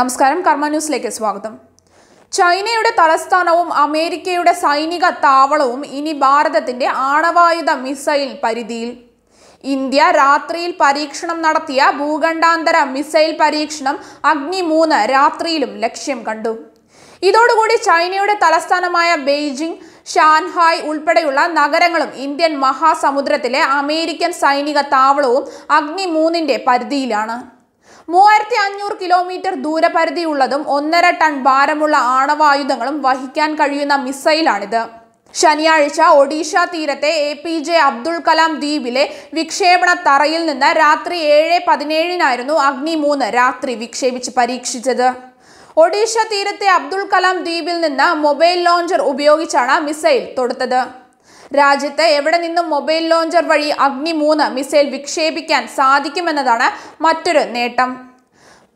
നമസ്കാരം കർമ്മ ന്യൂസിലേക്ക് സ്വാഗതം ചൈനയുടെ തലസ്ഥാനവും അമേരിക്കയുടെ സൈനിക താവളവും ഇനി ഭാരതത്തിന്റെ ആണവായുധ മിസൈൽ പരിധിയിൽ ഇന്ത്യ രാത്രിയിൽ പരീക്ഷണം നടത്തിയ ഭൂഖണ്ഡാന്തര മിസൈൽ പരീക്ഷണം അഗ്നി മൂന്ന് രാത്രിയിലും ലക്ഷ്യം കണ്ടു ഇതോടുകൂടി ചൈനയുടെ തലസ്ഥാനമായ ബെയ്ജിംഗ് ഷാൻഹായ് ഉൾപ്പെടെയുള്ള നഗരങ്ങളും ഇന്ത്യൻ മഹാസമുദ്രത്തിലെ അമേരിക്കൻ സൈനിക താവളവും അഗ്നി മൂന്നിൻ്റെ പരിധിയിലാണ് മൂവായിരത്തി അഞ്ഞൂറ് കിലോമീറ്റർ ദൂരപരിധിയുള്ളതും ഒന്നര ടൺ ഭാരമുള്ള ആണവായുധങ്ങളും വഹിക്കാൻ കഴിയുന്ന മിസൈലാണിത് ശനിയാഴ്ച ഒഡീഷ തീരത്തെ A P J Abdul Kalam ദ്വീപിലെ വിക്ഷേപണ തറയിൽ നിന്ന് രാത്രി ഏഴ് പതിനേഴിനായിരുന്നു അഗ്നി മൂന്ന് രാത്രി വിക്ഷേപിച്ച് പരീക്ഷിച്ചത് ഒഡീഷ തീരത്തെ അബ്ദുൾ കലാം ദ്വീപിൽ നിന്ന് മൊബൈൽ ലോഞ്ചർ ഉപയോഗിച്ചാണ് മിസൈൽ തൊടുത്തത് രാജ്യത്ത് എവിടെ നിന്നും മൊബൈൽ ലോഞ്ചർ വഴി അഗ്നി മൂന്ന് മിസൈൽ വിക്ഷേപിക്കാൻ സാധിക്കുമെന്നതാണ് മറ്റൊരു നേട്ടം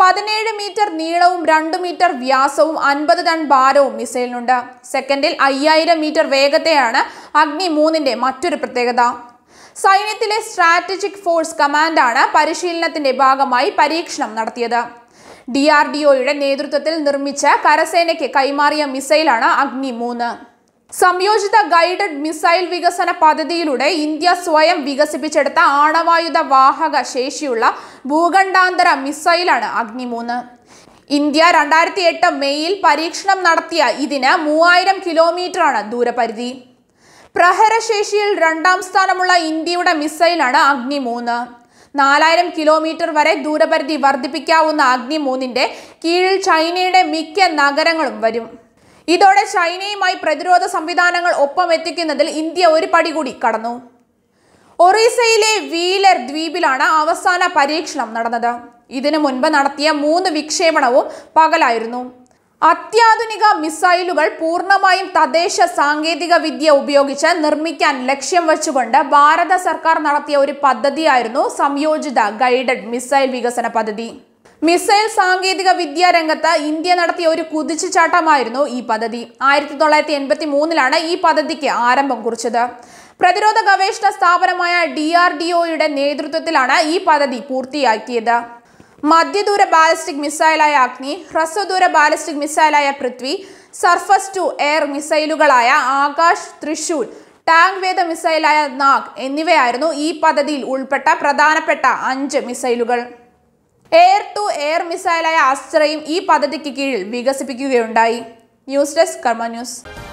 പതിനേഴ് മീറ്റർ നീളവും രണ്ട് മീറ്റർ വ്യാസവും അൻപത് ടൺ ഭാരവും മിസൈലിനുണ്ട് സെക്കൻഡിൽ അയ്യായിരം മീറ്റർ വേഗത്തെയാണ് അഗ്നി മൂന്നിൻ്റെ മറ്റൊരു പ്രത്യേകത സൈന്യത്തിലെ സ്ട്രാറ്റജിക് ഫോഴ്സ് കമാൻഡാണ് പരിശീലനത്തിന്റെ ഭാഗമായി പരീക്ഷണം നടത്തിയത് ഡി ആർ ഡി ഒയുടെ നേതൃത്വത്തിൽ നിർമ്മിച്ച കരസേനയ്ക്ക് കൈമാറിയ മിസൈലാണ് അഗ്നി മൂന്ന് സംയോജിത ഗൈഡഡ് മിസൈൽ വികസന പദ്ധതിയിലൂടെ ഇന്ത്യ സ്വയം വികസിപ്പിച്ചെടുത്ത ആണവായുധ വാഹക ശേഷിയുള്ള ഭൂഖണ്ഡാന്തര മിസൈലാണ് അഗ്നി മൂന്ന് ഇന്ത്യ രണ്ടായിരത്തി എട്ട് മെയ്യിൽ പരീക്ഷണം നടത്തിയ ഇതിന് മൂവായിരം കിലോമീറ്ററാണ് ദൂരപരിധി പ്രഹരശേഷിയിൽ രണ്ടാം സ്ഥാനമുള്ള ഇന്ത്യയുടെ മിസൈലാണ് അഗ്നി മൂന്ന് നാലായിരം കിലോമീറ്റർ വരെ ദൂരപരിധി വർദ്ധിപ്പിക്കാവുന്ന അഗ്നി മൂന്നിൻ്റെ കീഴിൽ ചൈനയുടെ മിക്ക നഗരങ്ങളും വരും ഇതോടെ ചൈനയുമായി പ്രതിരോധ സംവിധാനങ്ങൾ ഒപ്പം എത്തിക്കുന്നതിൽ ഇന്ത്യ ഒരു പടി കൂടി കടന്നു ഒറീസയിലെ വീലർ ദ്വീപിലാണ് അവസാന പരീക്ഷണം നടന്നത് ഇതിനു മുൻപ് നടത്തിയ മൂന്ന് വിക്ഷേപണവും പകലായിരുന്നു അത്യാധുനിക മിസൈലുകൾ പൂർണ്ണമായും തദ്ദേശ സാങ്കേതിക വിദ്യ ഉപയോഗിച്ച് നിർമ്മിക്കാൻ ലക്ഷ്യം വെച്ചുകൊണ്ട് ഭാരത സർക്കാർ നടത്തിയ ഒരു പദ്ധതിയായിരുന്നു സംയോജിത ഗൈഡഡ് മിസൈൽ വികസന പദ്ധതി മിസൈൽ സാങ്കേതിക വിദ്യാ രംഗത്ത് ഇന്ത്യ നടത്തിയ ഒരു കുതിച്ചുചാട്ടമായിരുന്നു ഈ പദ്ധതി ആയിരത്തി തൊള്ളായിരത്തി എൺപത്തി മൂന്നിലാണ് ഈ പദ്ധതിക്ക് ആരംഭം കുറിച്ചത് പ്രതിരോധ ഗവേഷണ സ്ഥാപനമായ ഡി ആർ ഡി ഒയുടെ നേതൃത്വത്തിലാണ് ഈ പദ്ധതി പൂർത്തിയാക്കിയത് മധ്യദൂര ബാലിസ്റ്റിക് മിസൈലായ അഗ്നി ഹ്രസ്വദൂര ബാലിസ്റ്റിക് മിസൈലായ പൃഥ്വി സർഫസ് ടു എയർ മിസൈലുകളായ ആകാശ് തൃശൂൽ ടാങ്ക് വേദ മിസൈലായ നാഗ് എന്നിവയായിരുന്നു ഈ പദ്ധതിയിൽ ഉൾപ്പെട്ട പ്രധാനപ്പെട്ട അഞ്ച് മിസൈലുകൾ എയർ ടു എയർ മിസൈലായ അസ്ത്രയും ഈ പദ്ധതിക്ക് കീഴിൽ വികസിപ്പിക്കുകയുണ്ടായി ന്യൂസ് ഡെസ്ക് കർമ്മ ന്യൂസ്